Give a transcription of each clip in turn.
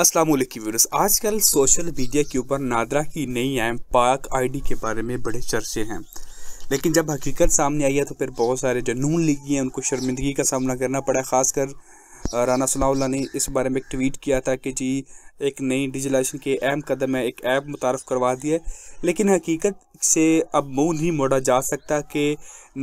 Aslam viewers आजकल social media के ऊपर नादरा की नई एम पाक आईडी के बारे में बड़े चर्चे हैं लेकिन जब हकीकत सामने आई है तो फिर बहुत सारे जो नून लीगी हैं उनको शर्मिंदगी का सामना करना पड़ा खासकर राना सनाउल्ला ने इस बारे में एक ट्वीट किया था कि जी एक नई डिजिटलाइजेशन के अहम कदम है एक ऐप मुतारफ़ करवा दिया है लेकिन हकीकत से अब मुँह नहीं मोड़ा जा सकता कि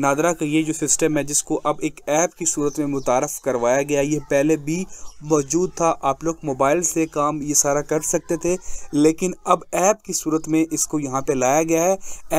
नादरा का ये जो सिस्टम है जिसको अब एक ऐप की सूरत में मुतारफ़ करवाया गया ये पहले भी मौजूद था आप लोग मोबाइल से काम ये सारा कर सकते थे लेकिन अब ऐप की सूरत में इसको यहाँ पे लाया गया है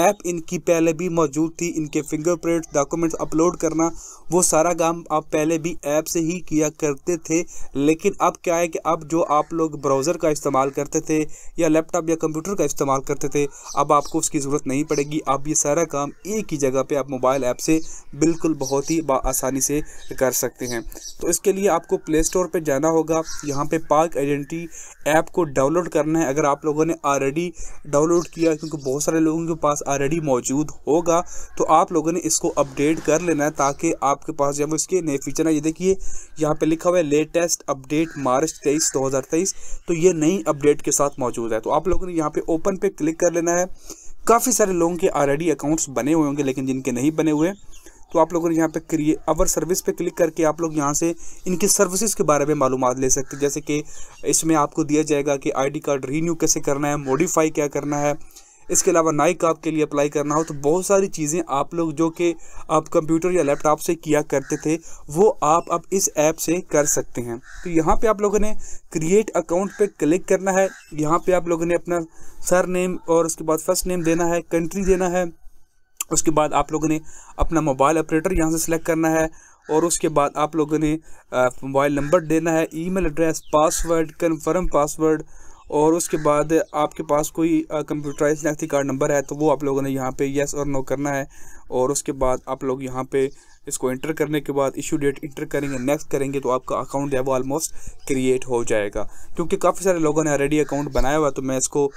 ऐप इनकी पहले भी मौजूद थी इनके फिंगरप्रिंट डॉक्यूमेंट्स अपलोड करना वो सारा काम आप पहले भी ऐप से ही किया करते थे लेकिन अब क्या है कि अब जो आप लोग ब्राउज़र ब्राउज़र का इस्तेमाल करते थे या लैपटॉप या कंप्यूटर का इस्तेमाल करते थे अब आपको उसकी ज़रूरत नहीं पड़ेगी आप ये सारा काम एक ही जगह पे आप मोबाइल ऐप से बिल्कुल बहुत ही आसानी से कर सकते हैं तो इसके लिए आपको प्ले स्टोर पर जाना होगा यहाँ पर पार्क आइडेंटी ऐप को डाउनलोड करना है अगर आप लोगों ने ऑलरेडी डाउनलोड किया क्योंकि बहुत सारे लोगों के पास ऑलरेडी मौजूद होगा तो आप लोगों ने इसको अपडेट कर लेना है ताकि आपके पास जब इसके नए फीचर हैं ये देखिए यहाँ पे लिखा हुआ है लेटेस्ट अपडेट मार्च 23 2023 तो तो ये नई अपडेट के साथ मौजूद है तो आप लोगों ने यहाँ पे ओपन पे क्लिक कर लेना है काफ़ी सारे लोगों के ऑलरेडी अकाउंट्स बने हुए होंगे लेकिन जिनके नहीं बने हुए तो आप लोगों ने यहाँ पे क्रिए अवर सर्विस पे क्लिक करके आप लोग यहाँ से इनकी सर्विसेज के बारे में मालूम ले सकते हैं जैसे कि इसमें आपको दिया जाएगा कि आईडी कार्ड रीन्यू कैसे करना है मॉडिफाई क्या करना है इसके अलावा नाइक आपके लिए अप्लाई करना हो तो बहुत सारी चीज़ें आप लोग जो कि आप कंप्यूटर या लैपटॉप से किया करते थे वो आप अब इस ऐप से कर सकते हैं तो यहाँ पे आप लोगों ने क्रिएट अकाउंट पे क्लिक करना है यहाँ पे आप लोगों ने अपना सर नेम और उसके बाद फर्स्ट नेम देना है कंट्री देना है उसके बाद आप लोगों ने अपना मोबाइल ऑपरेटर यहाँ से सिलेक्ट करना है और उसके बाद आप लोगों ने मोबाइल नंबर देना है e address password confirm password और उसके बाद आपके पास कोई कंप्यूटराइज शनाख्ती कार्ड नंबर है तो वो आप लोगों ने यहाँ पे येस और नो करना है और उसके बाद आप लोग यहाँ पे इसको इंटर करने के बाद इशू डेट इंटर करेंगे नेक्स्ट करेंगे तो आपका अकाउंट जो है वो ऑलमोस्ट क्रिएट हो जाएगा क्योंकि काफ़ी सारे लोगों ने ऑलरेडी अकाउंट बनाया हुआ तो मैं इसको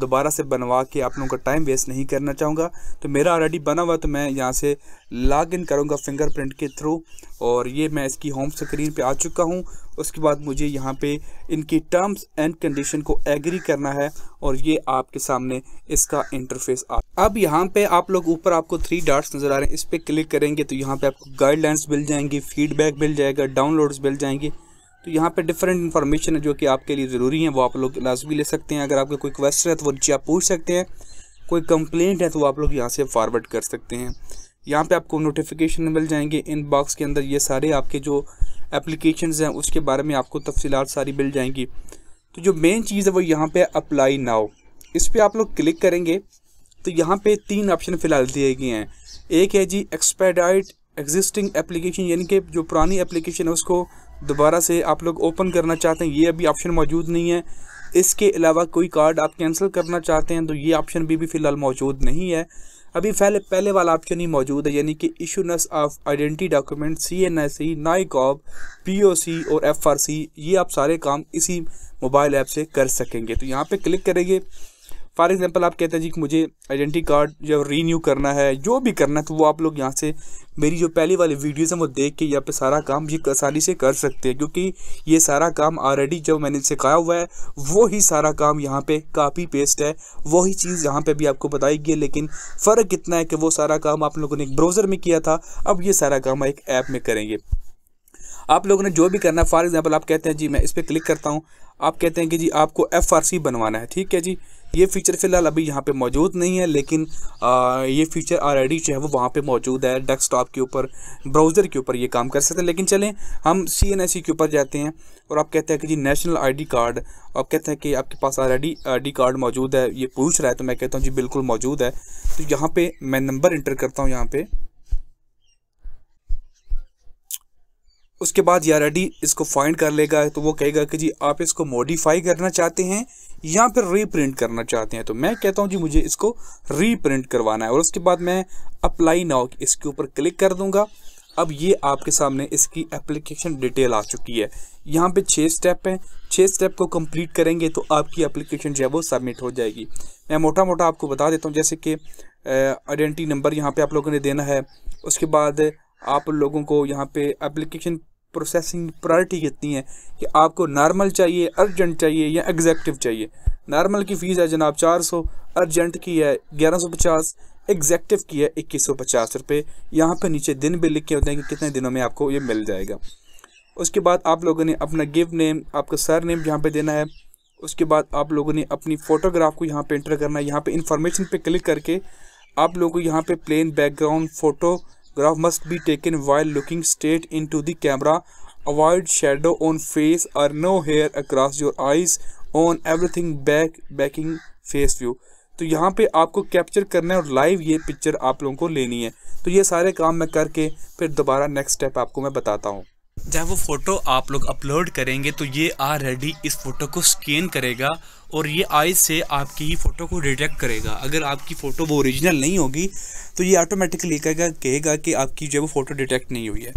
दोबारा से बनवा के आप लोगों का टाइम वेस्ट नहीं करना चाहूँगा तो मेरा ऑलरेडी बना हुआ तो मैं यहाँ से लॉग इन करूँगा फिंगरप्रिंट के थ्रू और ये मैं इसकी होम स्क्रीन पर आ चुका हूँ उसके बाद मुझे यहाँ पर इनकी टर्म्स एंड कंडीशन को एग्री करना है और ये आपके सामने इसका इंटरफेस आ अब यहाँ पर आप लोग ऊपर आपको थ्री डार्ट्स नज़र आ रहे हैं इस पर क्लिक करेंगे तो यहाँ पे आपको गाइडलाइंस मिल जाएंगी फीडबैक मिल जाएगा डाउनलोड्स मिल जाएंगी तो यहाँ पे डिफरेंट इन्फॉर्मेशन है जो कि आपके लिए ज़रूरी है वो आप लोग लाजमी ले सकते हैं अगर आपके कोई क्वेश्चन है तो वो नीचे आप पूछ सकते हैं कोई कंप्लेंट है तो आप लोग यहाँ से फॉरवर्ड कर सकते हैं यहाँ पर आपको नोटिफिकेशन मिल जाएंगे इन बॉक्स के अंदर ये सारे आपके जो एप्लीकेशन हैं उसके बारे में आपको तफसीत सारी मिल जाएंगी तो जो मेन चीज़ है वो यहाँ पर अप्लाई नाव इस पर आप लोग क्लिक करेंगे तो यहाँ पे तीन ऑप्शन फ़िलहाल दिए गए हैं एक है जी एक्सपेडाइट एग्जिस्टिंग एप्लीकेशन यानी कि जो पुरानी एप्लीकेशन है उसको दोबारा से आप लोग ओपन करना चाहते हैं ये अभी ऑप्शन मौजूद नहीं है इसके अलावा कोई कार्ड आप कैंसिल करना चाहते हैं तो ये ऑप्शन भी, भी फ़िलहाल मौजूद नहीं है अभी पहले पहले वाला ऑप्शन ही मौजूद है यानी कि issuance of identity document C N S C NICOP P O C और एफ आर सी ये आप सारे काम इसी मोबाइल ऐप से कर सकेंगे तो यहाँ पे क्लिक करेंगे फॉर एग्जांपल आप कहते हैं जी कि मुझे आइडेंटिटी कार्ड जो रीन्यू करना है जो भी करना है तो वो आप लोग यहाँ से मेरी जो पहली वाली वीडियोज़ हैं वो देख के यहाँ पे सारा काम ये आसानी से कर सकते हैं क्योंकि ये सारा काम ऑलरेडी जो मैंने सिखाया हुआ है वो ही सारा काम यहाँ पे कापी पेस्ट है वही चीज़ यहाँ पे भी आपको बताई गई है लेकिन फ़र्क कितना है कि वो सारा काम आप लोगों ने एक ब्राउज़र में किया था अब ये सारा काम एक ऐप में करेंगे आप लोगों ने जो भी करना है फॉर एग्ज़ाम्पल आप कहते हैं जी मैं इस पर क्लिक करता हूँ आप कहते हैं कि जी आपको एफ बनवाना है ठीक है जी ये फीचर फिलहाल अभी यहाँ पे मौजूद नहीं है लेकिन आ, ये फीचर ऑलरेडी जो है वो वहाँ पे मौजूद है डेस्कटॉप के ऊपर ब्राउज़र के ऊपर ये काम कर सकते हैं लेकिन चलें हम सी एन e के ऊपर जाते हैं और आप कहते हैं कि जी नेशनल आईडी कार्ड आप कहते हैं कि आपके पास ऑलरेडी आईडी कार्ड मौजूद है ये पूछ रहा है तो मैं कहता हूँ जी बिल्कुल मौजूद है तो यहाँ पर मैं नंबर इंटर करता हूँ यहाँ पर उसके बाद या रेडी इसको फाइंड कर लेगा तो वो कहेगा कि जी आप इसको मॉडिफाई करना चाहते हैं या फिर रीप्रिंट करना चाहते हैं तो मैं कहता हूं जी मुझे इसको रीप्रिंट करवाना है और उसके बाद मैं अप्लाई नाउ इसके ऊपर क्लिक कर दूंगा अब ये आपके सामने इसकी एप्लीकेशन डिटेल आ चुकी है यहाँ पे छः स्टेप हैं छः स्टेप को कंप्लीट करेंगे तो आपकी एप्लीकेशन जो है वो सबमिट हो जाएगी मैं मोटा मोटा आपको बता देता हूँ जैसे कि आइडेंटिटी नंबर यहाँ पे आप लोगों ने देना है उसके बाद आप लोगों को यहाँ पे एप्लीकेशन प्रोसेसिंग प्रायरिटी कितनी है कि आपको नॉर्मल चाहिए अर्जेंट चाहिए या एग्जेक्टिव चाहिए नॉर्मल की फ़ीस है जनाब चार सौ अर्जेंट की है ग्यारह सौ पचास एग्जैक्टिव की है इक्कीस सौ पचास रुपये यहाँ पर नीचे दिन भी लिखे होते हैं कि कितने दिनों में आपको ये मिल जाएगा उसके बाद आप लोगों ने अपना गिव नेम आपका सर नेम यहाँ पर देना है उसके बाद आप लोगों ने अपनी फ़ोटोग्राफ को यहाँ पे इंटर करना है यहाँ पर इंफॉर्मेशन पर क्लिक करके आप लोगों को यहाँ पे plain background photo photograph must be taken while looking straight into camera avoid shadow on face or no hair across your eyes on everything back backing face view तो यहाँ पे आपको कैप्चर करना है और लाइव ये picture आप लोगों को लेनी है तो ये सारे काम मैं करके फिर दोबारा नेक्स्ट स्टेप आपको मैं बताता हूँ जब वो फोटो आप लोग अपलोड करेंगे तो ये रेडी इस फोटो को स्कैन करेगा और ये आइज से आपकी फ़ोटो को डिटेक्ट करेगा अगर आपकी फ़ोटो वो ओरिजिनल नहीं होगी तो ये ऑटोमेटिकली कहेगा कहेगा कि आपकी जो है वो फ़ोटो डिटेक्ट नहीं हुई है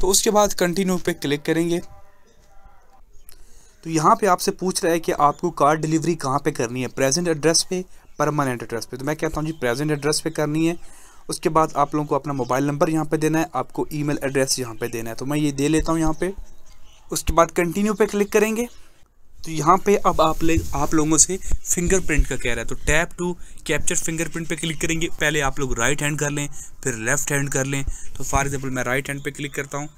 तो उसके बाद कंटिन्यू पे क्लिक करेंगे तो यहाँ पे आपसे पूछ रहा है कि आपको कार डिलीवरी कहाँ पे करनी है प्रेजेंट एड्रेस पे परमानेंट एड्रेस पे तो मैं कहता हूँ जी प्रेजेंट एड्रेस पे करनी है उसके बाद आप लोगों को अपना मोबाइल नंबर यहाँ पे देना है आपको ईमेल एड्रेस यहाँ पे देना है तो मैं ये दे लेता हूँ यहाँ पे उसके बाद कंटिन्यू पे क्लिक करेंगे तो यहाँ पे अब आप ले आप लोगों से फिंगरप्रिंट का कह रहा है तो टैप टू कैप्चर फिंगरप्रिंट पे क्लिक करेंगे पहले आप लोग राइट हैंड कर लें फिर लेफ्ट हैंड कर लें तो फॉर एग्जांपल मैं राइट हैंड पे क्लिक करता हूँ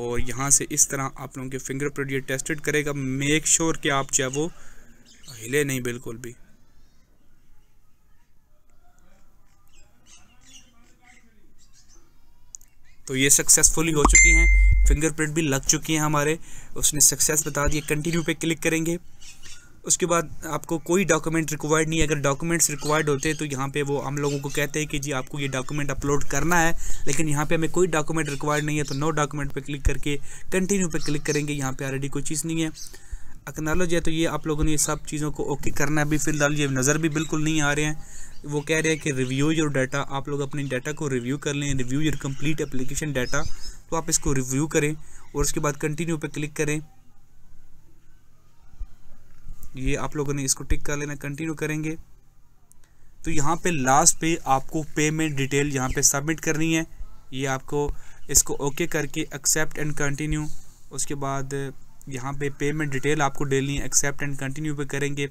और यहाँ से इस तरह आप लोगों के फिंगरप्रिंट ये टेस्टेड करेगा मेक श्योर sure कि आप जो है वो हिले नहीं बिल्कुल भी तो ये सक्सेसफुली हो चुकी हैं फिंगरप्रिंट भी लग चुकी हैं हमारे उसने सक्सेस बता दिए कंटिन्यू पे क्लिक करेंगे उसके बाद आपको कोई डॉक्यूमेंट रिक्वायर्ड नहीं अगर डॉक्यूमेंट्स रिक्वायर्ड होते तो यहाँ पे वो हम लोगों को कहते हैं कि जी आपको ये डॉक्यूमेंट अपलोड करना है लेकिन यहाँ पे हमें कोई डॉक्यूमेंट रिक्वायर्ड नहीं है तो नो डॉक्यूमेंट पे क्लिक करके कंटिन्यू पे क्लिक करेंगे यहाँ पे ऑलरेडी कोई चीज़ नहीं है अकनॉलेज है तो ये आप लोगों ने ये सब चीज़ों को ओके करना है अभी फ़िलहाल ये नज़र भी बिल्कुल नहीं आ रहे हैं वो कह रहे हैं कि रिव्यू योर डाटा आप लोग अपने डाटा को रिव्यू कर लें review your complete application data तो आप इसको रिव्यू करें और उसके बाद कंटिन्यू पर क्लिक करें ये आप लोगों ने इसको टिक कर लेना कंटिन्यू करेंगे तो यहाँ पे लास्ट पे आपको पेमेंट डिटेल यहाँ पे सबमिट करनी है ये आपको इसको ओके करके एक्सेप्ट एंड कंटिन्यू उसके बाद यहाँ पे पेमेंट डिटेल आपको डेली एक्सेप्ट एंड कंटिन्यू पे करेंगे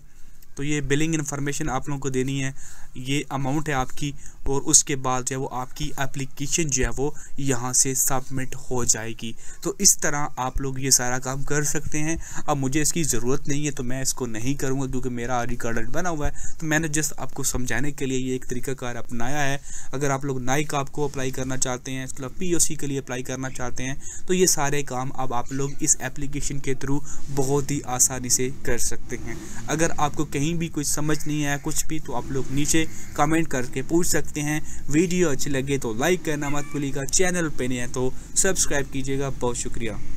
तो ये बिलिंग इन्फॉर्मेशन आप लोगों को देनी है ये अमाउंट है आपकी और उसके बाद जो है वो आपकी एप्लीकेशन जो है वो यहाँ से सबमिट हो जाएगी तो इस तरह आप लोग ये सारा काम कर सकते हैं अब मुझे इसकी ज़रूरत नहीं है तो मैं इसको नहीं करूँगा क्योंकि मेरा रिकॉर्डेड बना हुआ है तो मैंने जस्ट आपको समझाने के लिए ये एक तरीकाकार अपनाया है अगर आप लोग नाइक आपको अप्लाई करना चाहते हैं इसके पी सी के लिए अप्लाई करना चाहते हैं तो ये सारे काम अब आप लोग इस एप्लीकेशन के थ्रू बहुत ही आसानी से कर सकते हैं अगर आपको कहीं कहीं भी कुछ समझ नहीं आया कुछ भी तो आप लोग नीचे कमेंट करके पूछ सकते हैं वीडियो अच्छी लगे तो लाइक करना मत भूलिएगा चैनल पर नहीं है तो सब्सक्राइब कीजिएगा बहुत शुक्रिया